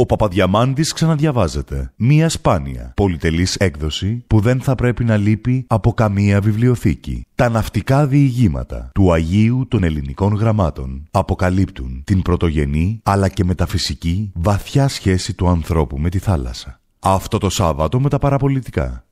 Ο Παπαδιαμάντης ξαναδιαβάζεται. Μία σπάνια, πολυτελής έκδοση που δεν θα πρέπει να λείπει από καμία βιβλιοθήκη. Τα ναυτικά διηγήματα του Αγίου των Ελληνικών Γραμμάτων αποκαλύπτουν την πρωτογενή αλλά και μεταφυσική βαθιά σχέση του ανθρώπου με τη θάλασσα. Αυτό το Σάββατο με τα παραπολιτικά.